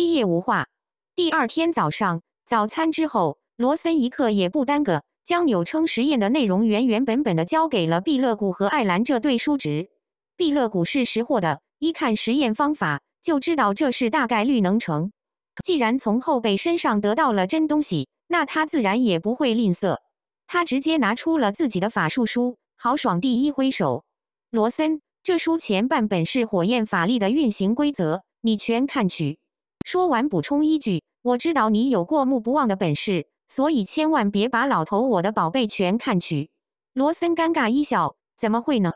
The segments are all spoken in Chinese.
一夜无话。第二天早上，早餐之后，罗森一刻也不耽搁，将扭称实验的内容原原本本的交给了毕乐谷和艾兰这对叔侄。毕乐谷是识货的，一看实验方法就知道这事大概率能成。既然从后辈身上得到了真东西，那他自然也不会吝啬。他直接拿出了自己的法术书，豪爽第一挥手：“罗森，这书前半本是火焰法力的运行规则，你全看取。”说完，补充一句：“我知道你有过目不忘的本事，所以千万别把老头我的宝贝全看去。”罗森尴尬一笑：“怎么会呢？”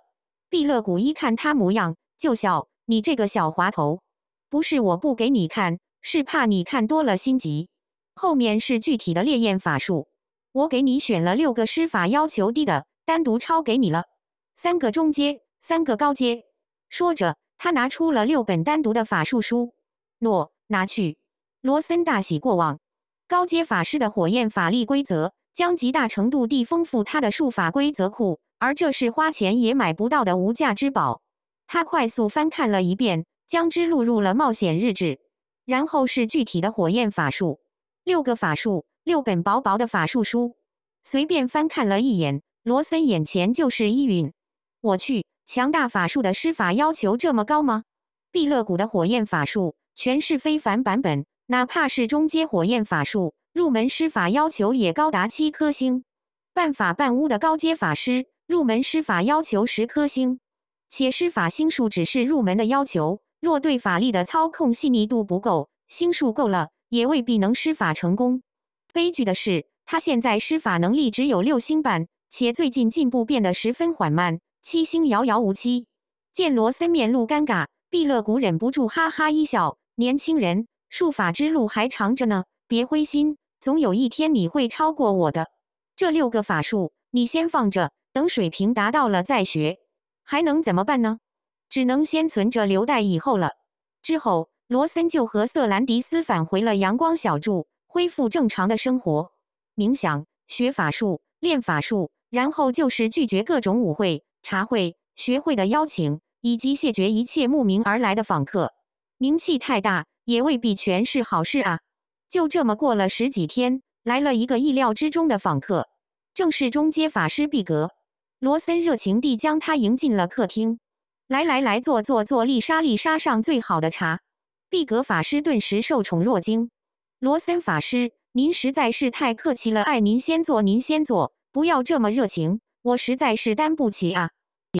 毕乐古一看他模样就笑：“你这个小滑头，不是我不给你看，是怕你看多了心急。”后面是具体的烈焰法术，我给你选了六个施法要求低的，单独抄给你了，三个中阶，三个高阶。说着，他拿出了六本单独的法术书。喏。拿去？罗森大喜过望，高阶法师的火焰法力规则将极大程度地丰富他的术法规则库，而这是花钱也买不到的无价之宝。他快速翻看了一遍，将之录入了冒险日志。然后是具体的火焰法术，六个法术，六本薄薄的法术书。随便翻看了一眼，罗森眼前就是一晕。我去，强大法术的施法要求这么高吗？毕乐谷的火焰法术。全是非凡版本，哪怕是中阶火焰法术，入门施法要求也高达七颗星。半法半巫的高阶法师，入门施法要求十颗星。且施法星数只是入门的要求，若对法力的操控细腻度不够，星数够了也未必能施法成功。悲剧的是，他现在施法能力只有六星半，且最近进步变得十分缓慢，七星遥遥无期。见罗森面露尴尬，毕乐谷忍不住哈哈一笑。年轻人，术法之路还长着呢，别灰心，总有一天你会超过我的。这六个法术你先放着，等水平达到了再学。还能怎么办呢？只能先存着留待以后了。之后，罗森就和瑟兰迪斯返回了阳光小筑，恢复正常的生活，冥想、学法术、练法术，然后就是拒绝各种舞会、茶会、学会的邀请，以及谢绝一切慕名而来的访客。名气太大也未必全是好事啊！就这么过了十几天，来了一个意料之中的访客，正是中阶法师毕格罗森，热情地将他迎进了客厅。来来来，坐坐坐，丽莎丽莎上最好的茶。毕格法师顿时受宠若惊。罗森法师，您实在是太客气了，爱您先坐，您先坐，不要这么热情，我实在是担不起啊。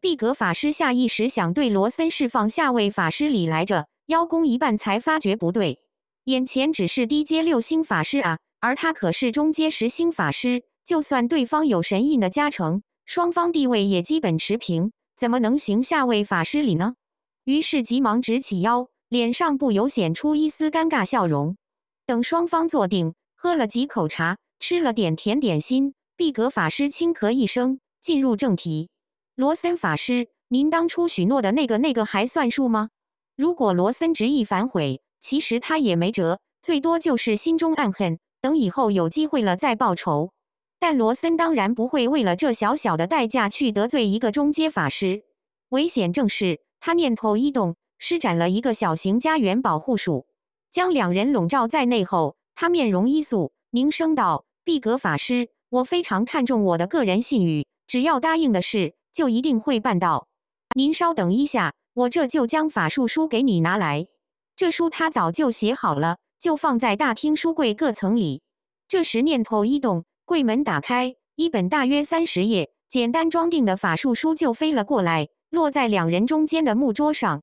毕格法师下意识想对罗森释放下位法师礼来着。邀功一半才发觉不对，眼前只是低阶六星法师啊，而他可是中阶十星法师。就算对方有神印的加成，双方地位也基本持平，怎么能行下位法师礼呢？于是急忙直起腰，脸上不由显出一丝尴尬笑容。等双方坐定，喝了几口茶，吃了点甜点心，毕格法师轻咳一声，进入正题：“罗森法师，您当初许诺的那个那个还算数吗？”如果罗森执意反悔，其实他也没辙，最多就是心中暗恨，等以后有机会了再报仇。但罗森当然不会为了这小小的代价去得罪一个中阶法师。危险正是，他念头一动，施展了一个小型家园保护术，将两人笼罩在内后，他面容一肃，凝声道：“毕格法师，我非常看重我的个人信誉，只要答应的事就一定会办到。您稍等一下。”我这就将法术书给你拿来。这书他早就写好了，就放在大厅书柜各层里。这时念头一动，柜门打开，一本大约三十页、简单装订的法术书就飞了过来，落在两人中间的木桌上。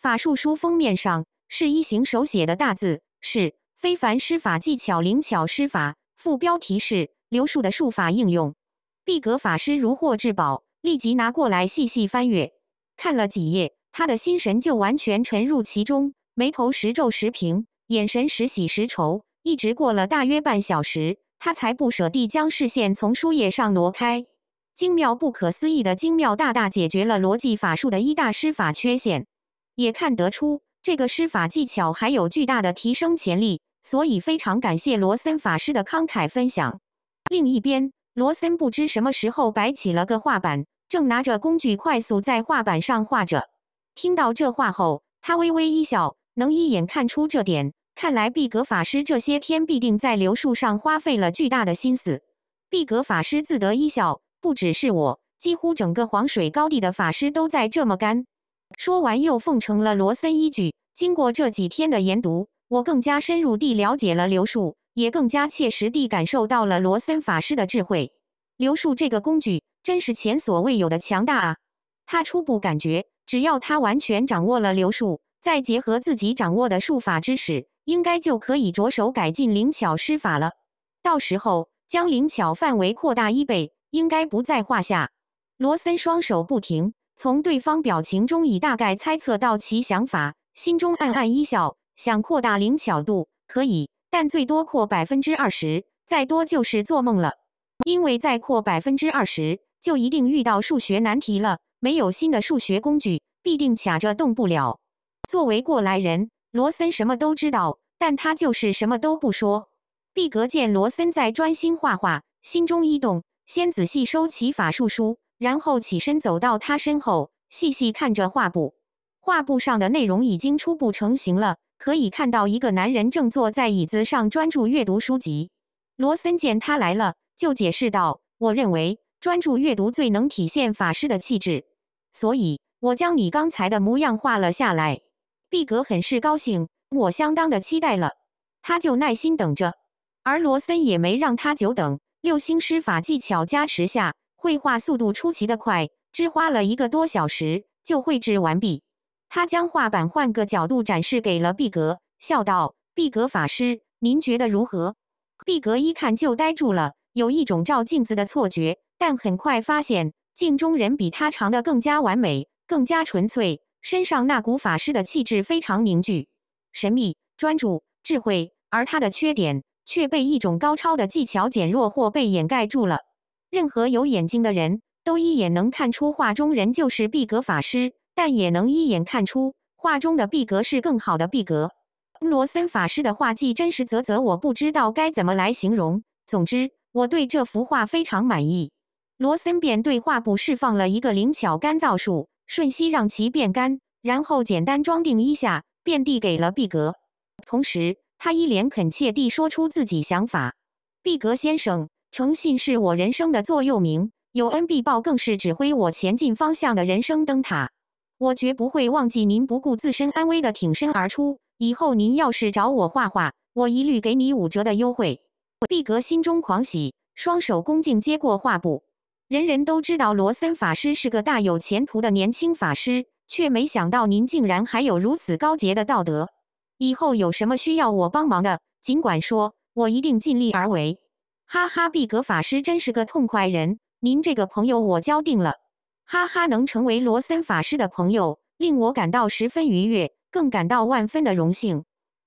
法术书封面上是一行手写的大字，是“非凡施法技巧，灵巧施法”。副标题是“流术的术法应用”。碧格法师如获至宝，立即拿过来细细翻阅，看了几页。他的心神就完全沉入其中，眉头时皱时平，眼神时喜时愁，一直过了大约半小时，他才不舍地将视线从书页上挪开。精妙不可思议的精妙，大大解决了逻辑法术的一大施法缺陷，也看得出这个施法技巧还有巨大的提升潜力。所以非常感谢罗森法师的慷慨分享。另一边，罗森不知什么时候摆起了个画板，正拿着工具快速在画板上画着。听到这话后，他微微一笑，能一眼看出这点，看来毕格法师这些天必定在流术上花费了巨大的心思。毕格法师自得一笑，不只是我，几乎整个黄水高地的法师都在这么干。说完又奉承了罗森一句：“经过这几天的研读，我更加深入地了解了流术，也更加切实地感受到了罗森法师的智慧。流术这个工具真是前所未有的强大啊！”他初步感觉。只要他完全掌握了流术，再结合自己掌握的术法知识，应该就可以着手改进灵巧施法了。到时候将灵巧范围扩大一倍，应该不在话下。罗森双手不停，从对方表情中已大概猜测到其想法，心中暗暗一笑：想扩大灵巧度可以，但最多扩百分之二十，再多就是做梦了。因为再扩百分之二十，就一定遇到数学难题了。没有新的数学工具，必定卡着动不了。作为过来人，罗森什么都知道，但他就是什么都不说。毕格见罗森在专心画画，心中一动，先仔细收起法术书，然后起身走到他身后，细细看着画布。画布上的内容已经初步成型了，可以看到一个男人正坐在椅子上专注阅读书籍。罗森见他来了，就解释道：“我认为。”专注阅读最能体现法师的气质，所以我将你刚才的模样画了下来。毕格很是高兴，我相当的期待了，他就耐心等着。而罗森也没让他久等，六星施法技巧加持下，绘画速度出奇的快，只花了一个多小时就绘制完毕。他将画板换个角度展示给了毕格，笑道：“毕格法师，您觉得如何？”毕格一看就呆住了。有一种照镜子的错觉，但很快发现镜中人比他长得更加完美、更加纯粹，身上那股法师的气质非常凝聚、神秘、专注、智慧，而他的缺点却被一种高超的技巧减弱或被掩盖住了。任何有眼睛的人都一眼能看出画中人就是毕格法师，但也能一眼看出画中的毕格是更好的毕格。恩罗森法师的画技真实，啧啧，我不知道该怎么来形容。总之。我对这幅画非常满意，罗森便对画布释放了一个灵巧干燥术，瞬息让其变干，然后简单装订一下，便递给了毕格。同时，他一脸恳切地说出自己想法：“毕格先生，诚信是我人生的座右铭，有恩必报更是指挥我前进方向的人生灯塔。我绝不会忘记您不顾自身安危的挺身而出。以后您要是找我画画，我一律给你五折的优惠。”毕格心中狂喜，双手恭敬接过画布。人人都知道罗森法师是个大有前途的年轻法师，却没想到您竟然还有如此高洁的道德。以后有什么需要我帮忙的，尽管说，我一定尽力而为。哈哈，毕格法师真是个痛快人，您这个朋友我交定了。哈哈，能成为罗森法师的朋友，令我感到十分愉悦，更感到万分的荣幸。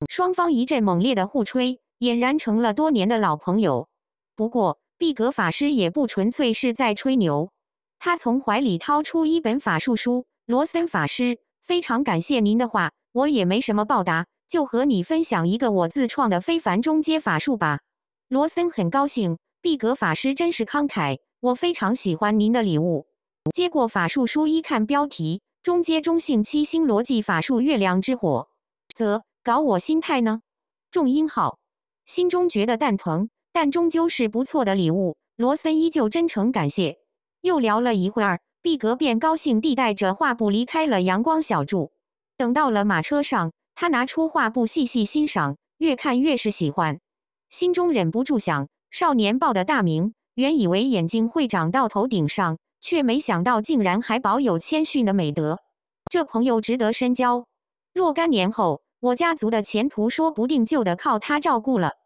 双方一阵猛烈的互吹。俨然成了多年的老朋友。不过，毕格法师也不纯粹是在吹牛。他从怀里掏出一本法术书：“罗森法师，非常感谢您的话，我也没什么报答，就和你分享一个我自创的非凡中阶法术吧。”罗森很高兴，毕格法师真是慷慨，我非常喜欢您的礼物。接过法术书，一看标题：“中阶中性七星逻辑法术月亮之火，则搞我心态呢？”重音号。心中觉得蛋疼，但终究是不错的礼物。罗森依旧真诚感谢，又聊了一会儿，毕格便高兴地带着画布离开了阳光小筑。等到了马车上，他拿出画布细细欣赏，越看越是喜欢，心中忍不住想：少年报的大名，原以为眼睛会长到头顶上，却没想到竟然还保有谦逊的美德。这朋友值得深交。若干年后。我家族的前途说不定就得靠他照顾了。